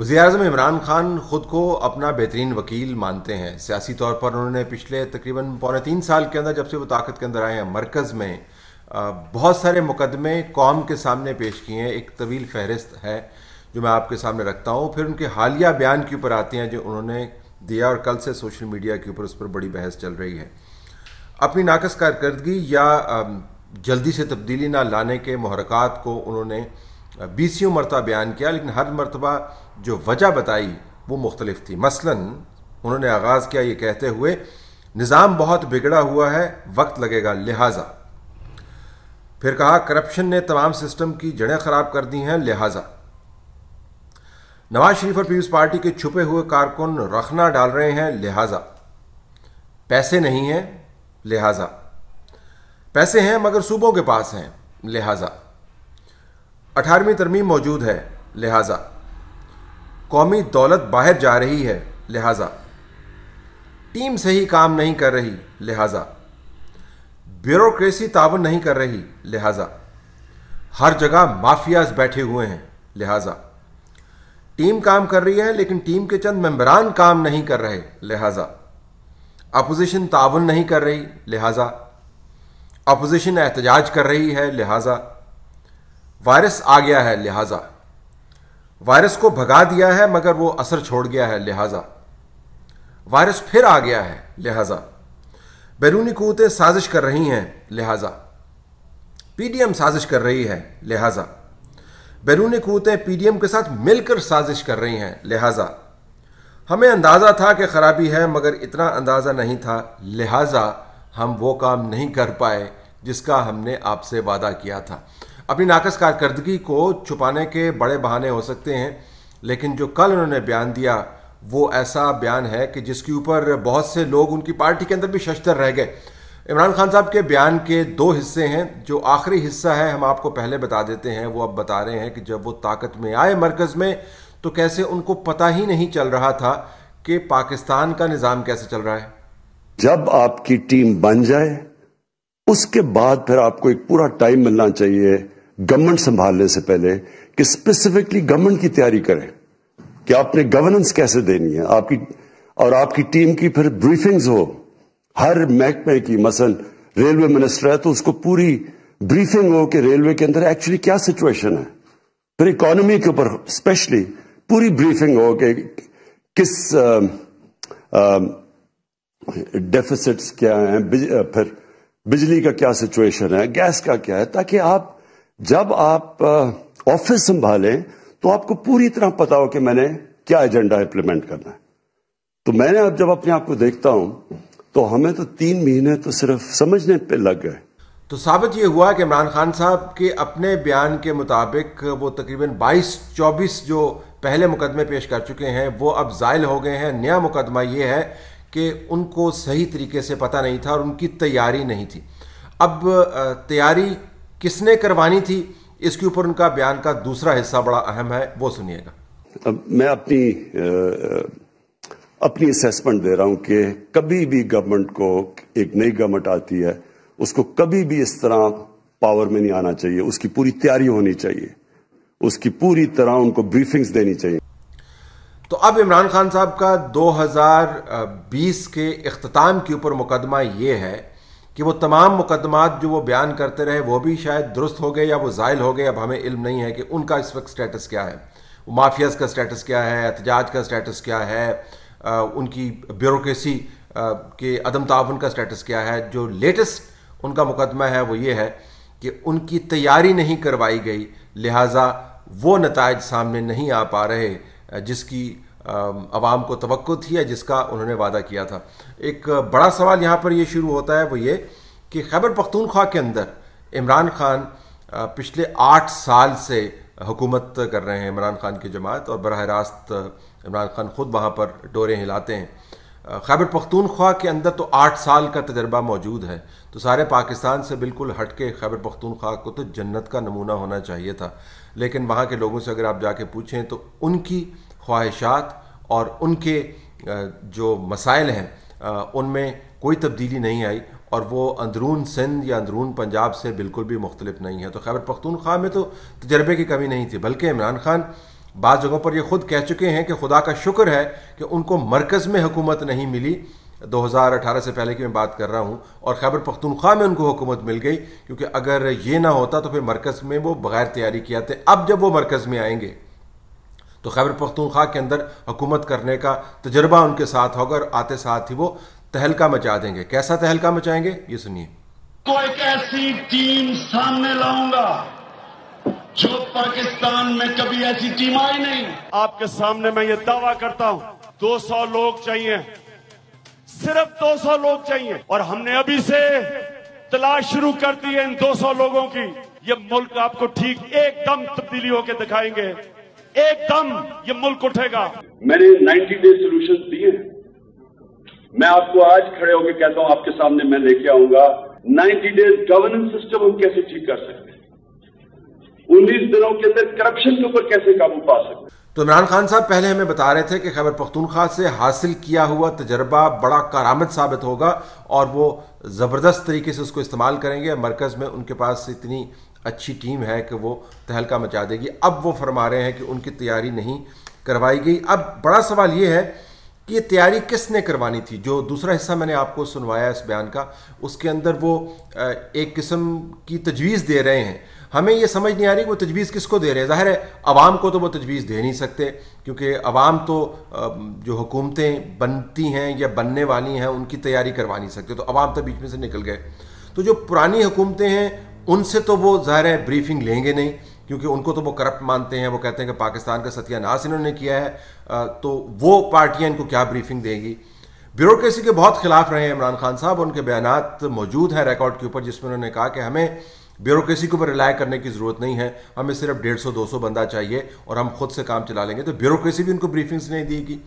वजी अजम इमरान खान खुद को अपना बेहतरीन वकील मानते हैं सियासी तौर पर उन्होंने पिछले तकरीबन पौने तीन साल के अंदर जब से वो ताकत के अंदर आए हैं मरकज़ में बहुत सारे मुकदमे कौम के सामने पेश किए हैं एक तवील फहरिस्त है जो मैं आपके सामने रखता हूँ फिर उनके हालिया बयान के ऊपर आते हैं जो उन्होंने दिया और कल से सोशल मीडिया के ऊपर उस पर बड़ी बहस चल रही है अपनी नाकस कारकर्दगी या जल्दी से तब्दीली ना लाने के महरक़ात को उन्होंने बीसियों मरतबा बयान किया लेकिन हर मरतबा जो वजह बताई वो मुख्तलिफ थी मसलन उन्होंने आगाज़ किया ये कहते हुए निज़ाम बहुत बिगड़ा हुआ है वक्त लगेगा लिहाजा फिर कहा करप्शन ने तमाम सिस्टम की जड़ें ख़राब कर दी हैं लिहाजा नवाज शरीफ और पीपल्स पार्टी के छुपे हुए कारकुन रखना डाल रहे हैं लिहाजा पैसे नहीं हैं लिहाजा पैसे हैं मगर सूबों के पास हैं लिहाजा अठारहवीं तरमीम मौजूद है लिहाजा कौमी दौलत बाहर जा रही है लिहाजा टीम सही काम नहीं कर रही लिहाजा ब्यूरोक्रेसी तावन नहीं कर रही लिहाजा हर जगह माफियाज बैठे हुए हैं लिहाजा टीम काम कर रही है लेकिन टीम के चंद मेम्बरान काम नहीं कर रहे लिहाजा अपोजिशन तावन नहीं कर रही लिहाजा अपोजिशन एहतजाज कर रही है लिहाजा वायरस आ गया है लिहाजा वायरस को भगा दिया है मगर वो असर छोड़ गया है लिहाजा वायरस फिर आ गया है लिहाजा बैरूनी कुतें साजिश कर रही हैं लिहाजा पीडीएम साजिश कर रही है लिहाजा बैरूनी कुतें पीडीएम के साथ मिलकर साजिश कर रही हैं लिहाजा हमें अंदाज़ा था कि ख़राबी है मगर इतना अंदाज़ा नहीं था लिहाजा हम वो काम नहीं कर पाए जिसका हमने आपसे वादा किया था अपनी नाकस कारकर्दगी को छुपाने के बड़े बहाने हो सकते हैं लेकिन जो कल उन्होंने बयान दिया वो ऐसा बयान है कि जिसके ऊपर बहुत से लोग उनकी पार्टी के अंदर भी शस्तर रह गए इमरान खान साहब के बयान के दो हिस्से हैं जो आखिरी हिस्सा है हम आपको पहले बता देते हैं वो अब बता रहे हैं कि जब वो ताकत में आए मरकज़ में तो कैसे उनको पता ही नहीं चल रहा था कि पाकिस्तान का निज़ाम कैसे चल रहा है जब आपकी टीम बन जाए उसके बाद फिर आपको एक पूरा टाइम मिलना चाहिए गवर्नमेंट संभालने से पहले कि स्पेसिफिकली गवर्नमेंट की तैयारी करें कि आपने गवर्नेंस कैसे देनी है आपकी और आपकी टीम की फिर ब्रीफिंग्स हो हर महकमे की मसलन रेलवे मिनिस्टर है तो उसको पूरी ब्रीफिंग हो कि रेलवे के अंदर एक्चुअली क्या सिचुएशन है फिर इकोनॉमी के ऊपर स्पेशली पूरी ब्रीफिंग हो कि किस डेफिसिट्स क्या हैं फिर बिजली का क्या सिचुएशन है गैस का क्या है ताकि आप जब आप ऑफिस संभालें तो आपको पूरी तरह पता हो कि मैंने क्या एजेंडा इंप्लीमेंट करना है तो मैंने अब जब अपने आप को देखता हूं तो हमें तो तीन महीने तो सिर्फ समझने पे लग गए तो साबित ये हुआ कि इमरान खान साहब के अपने बयान के मुताबिक वो तकरीबन 22-24 जो पहले मुकदमे पेश कर चुके हैं वो अब जायल हो गए हैं नया मुकदमा ये है कि उनको सही तरीके से पता नहीं था और उनकी तैयारी नहीं थी अब तैयारी किसने करवानी थी इसके ऊपर उनका बयान का दूसरा हिस्सा बड़ा अहम है वो सुनिएगा अब मैं अपनी अपनी असेसमेंट दे रहा हूं कि कभी भी गवर्नमेंट को एक नई गवर्नमेंट आती है उसको कभी भी इस तरह पावर में नहीं आना चाहिए उसकी पूरी तैयारी होनी चाहिए उसकी पूरी तरह उनको ब्रीफिंग्स देनी चाहिए तो अब इमरान खान साहब का 2020 के अख्ताम के ऊपर मुकदमा यह है कि वो तमाम मुकदमात जो वो बयान करते रहे वो भी शायद दुरुस्त हो गए या वो ज़ायल हो गए अब हमें इल्म नहीं है कि उनका इस वक्त स्टेटस क्या है माफियाज़ का स्टेटस क्या है एहतजाज का स्टेटस क्या है उनकी ब्यूरोसी के अदम ताउन का स्टेटस क्या है जो लेटेस्ट उनका मुकदमा है वो ये है कि उनकी तैयारी नहीं करवाई गई लिहाजा वो नतज सामने नहीं आ पा रहे जिसकी आवाम को तो थी या जिसका उन्होंने वादा किया था एक बड़ा सवाल यहाँ पर ये शुरू होता है वो ये कि खैबर पख्तूनख्वा के अंदर इमरान खान पिछले आठ साल से हुकूमत कर रहे हैं इमरान खान की जमात और बरह रास्त इमरान खान ख़ुद वहाँ पर डोरे हिलाते हैं खैबर पख्तूनख्वा के अंदर तो आठ साल का तजर्बा मौजूद है तो सारे पाकिस्तान से बिल्कुल हट के खैबर पख्तूनख्वा को तो जन्नत का नमूना होना चाहिए था लेकिन वहाँ के लोगों से अगर आप जाके पूछें तो उनकी ख्वाहिशात और उनके जो मसाइल हैं उनमें कोई तब्दीली नहीं आई और वो अंदरून सिंध या अंदरून पंजाब से बिल्कुल भी मुख्तलिफ नहीं है तो खैबर पख्तूनख्वा में तो तजर्बे की कमी नहीं थी बल्कि इमरान खान बाद जगहों पर ये ख़ुद कह चुके हैं कि खुदा का शुक्र है कि उनको मरकज़ में हुकूमत नहीं मिली 2018 से पहले की मैं बात कर रहा हूँ और खैबर पख्तूनख्वा में उनको हुकूमत मिल गई क्योंकि अगर ये ना होता तो फिर मरकज़ में वो बग़ैर तैयारी किया थे अब जब वो मरकज़ में आएंगे तो खैबर पख्तूनख्वा के अंदर हुकूमत करने का तजर्बा उनके साथ होगा और आते साथ ही वो तहलका मचा देंगे कैसा तहलका मचाएंगे ये सुनिए को एक ऐसी टीम सामने लाऊंगा जो पाकिस्तान में कभी ऐसी टीम आई नहीं आपके सामने मैं ये दावा करता हूं 200 लोग चाहिए सिर्फ 200 लोग चाहिए और हमने अभी से तलाश शुरू कर दी है इन 200 लोगों की ये मुल्क आपको ठीक एकदम तब्दीली होकर दिखाएंगे एकदम ये मुल्क उठेगा मैंने 90 डे सोल्यूशन दिए मैं आपको आज खड़े होकर कहता हूं आपके सामने मैं लेके आऊंगा 90 डेज गवर्नेंस सिस्टम हम कैसे ठीक कर सकते हैं उन्नीस दिनों के अंदर करप्शन के ऊपर कैसे काबू पा सकते तो इमरान खान साहब पहले हमें बता रहे थे कि खैबर पख्तूनख्वा से हासिल किया हुआ तजर्बा बड़ा कारामद साबित होगा और वो ज़बरदस्त तरीके से उसको इस्तेमाल करेंगे मरकज़ में उनके पास इतनी अच्छी टीम है कि वो तहलका मचा देगी अब वो फरमा रहे हैं कि उनकी तैयारी नहीं करवाई गई अब बड़ा सवाल ये है कि ये तैयारी किसने करवानी थी जो दूसरा हिस्सा मैंने आपको सुनवाया इस बयान का उसके अंदर वो एक किस्म की तजवीज़ दे रहे हैं हमें ये समझ नहीं आ रही कि वो तजवीज़ किसको दे रहे हैं ज़ाहिर है आवाम को तो वो तजवीज़ दे नहीं सकते क्योंकि अवाम तो जो हुकूमतें बनती हैं या बनने वाली हैं उनकी तैयारी करवा नहीं सकते तो अवाम तो बीच में से निकल गए तो जो पुरानी हुकूमतें हैं उनसे तो वो ज़ाहिर है ब्रीफिंग लेंगे नहीं क्योंकि उनको तो वो करप्ट मानते हैं वो कहते हैं कि पाकिस्तान का सत्यानाश इन्होंने किया है तो वो पार्टियाँ इनको क्या ब्रीफिंग देंगी ब्यूरोक्रेसी के बहुत खिलाफ रहे हैं इमरान खान साहब उनके बयान मौजूद हैं रिकॉर्ड के ऊपर जिसमें उन्होंने कहा कि हमें ब्यूरोक्रेसी के ऊपर रिलाय करने की ज़रूरत नहीं है हमें सिर्फ डेढ़ सौ दो सौ बंदा चाहिए और हम खुद से काम चला लेंगे तो ब्यूरोक्रेसी भी उनको ब्रीफिंग्स नहीं देगी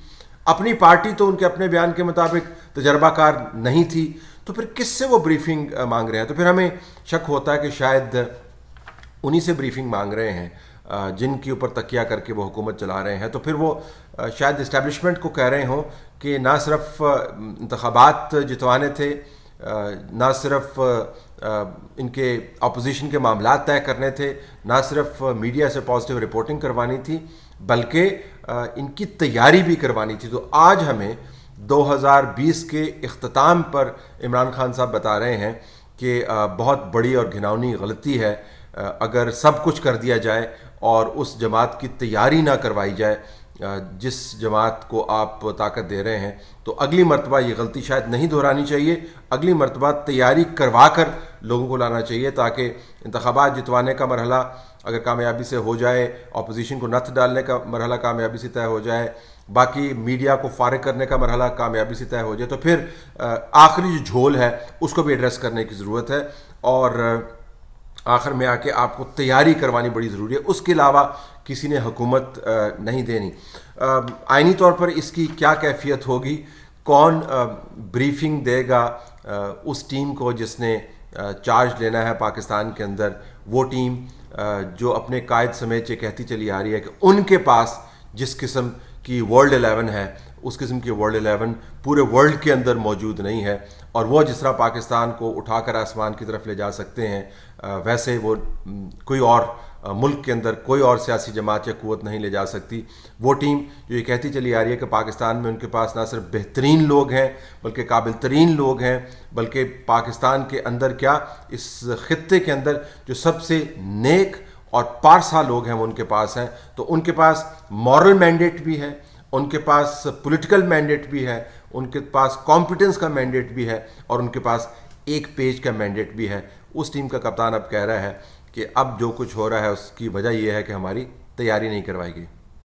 अपनी पार्टी तो उनके अपने बयान के मुताबिक तजर्बाकार नहीं थी तो फिर किससे वो ब्रीफिंग मांग रहे हैं तो फिर हमें शक होता है कि शायद उन्हीं से ब्रीफिंग मांग रहे हैं जिनके ऊपर तकिया करके वो हुकूमत चला रहे हैं तो फिर वो शायद इस्टेब्लिशमेंट को कह रहे हों कि ना सिर्फ इंतबात जितवाने थे ना सिर्फ इनके अपोजिशन के मामला तय करने थे ना सिर्फ मीडिया से पॉजिटिव रिपोर्टिंग करवानी थी बल्कि इनकी तैयारी भी करवानी थी तो आज हमें 2020 के अख्ताम पर इमरान खान साहब बता रहे हैं कि बहुत बड़ी और घिनौनी गलती है अगर सब कुछ कर दिया जाए और उस जमात की तैयारी ना करवाई जाए जिस जमात को आप ताकत दे रहे हैं तो अगली मरतबा ये गलती शायद नहीं दोहरानी चाहिए अगली मरतबा तैयारी करवा कर लोगों को लाना चाहिए ताकि इंतबात जितवाने का मरहला अगर कामयाबी से हो जाए अपोजिशन को नथ डालने का मरहला कामयाबी से तय हो जाए बाकी मीडिया को फारग करने का मरहला कामयाबी से तय हो जाए तो फिर आखिरी जो झोल है उसको भी एड्रेस करने की ज़रूरत है और आखिर में आके आपको तैयारी करवानी बड़ी ज़रूरी है उसके अलावा किसी ने हुकूमत नहीं देनी आइनी तौर पर इसकी क्या कैफियत होगी कौन ब्रीफिंग देगा उस टीम को जिसने चार्ज लेना है पाकिस्तान के अंदर वो टीम जो अपने कायद समेत ये कहती चली आ रही है कि उनके पास जिस किस्म की वर्ल्ड एलेवन है उस किस्म की वर्ल्ड एलेवन पूरे वर्ल्ड के अंदर मौजूद नहीं है और वो जिस तरह पाकिस्तान को उठाकर आसमान की तरफ ले जा सकते हैं वैसे वो कोई और मुल्क के अंदर कोई और सियासी जमात या कुत नहीं ले जा सकती वो टीम जो ये कहती चली आ रही है कि पाकिस्तान में उनके पास ना सिर्फ बेहतरीन लोग हैं बल्कि काबिल तरीन लोग हैं बल्कि पाकिस्तान के अंदर क्या इस खत्े के अंदर जो सबसे नेक और पारसा लोग हैं वो उनके पास हैं तो उनके पास मॉरल मैंडेट भी है उनके पास पॉलिटिकल मैंडेट भी है उनके पास कॉम्पिटेंस का मैंडेट भी है और उनके पास एक पेज का मैंडेट भी है उस टीम का कप्तान अब कह रहा है कि अब जो कुछ हो रहा है उसकी वजह यह है कि हमारी तैयारी नहीं करवाई गई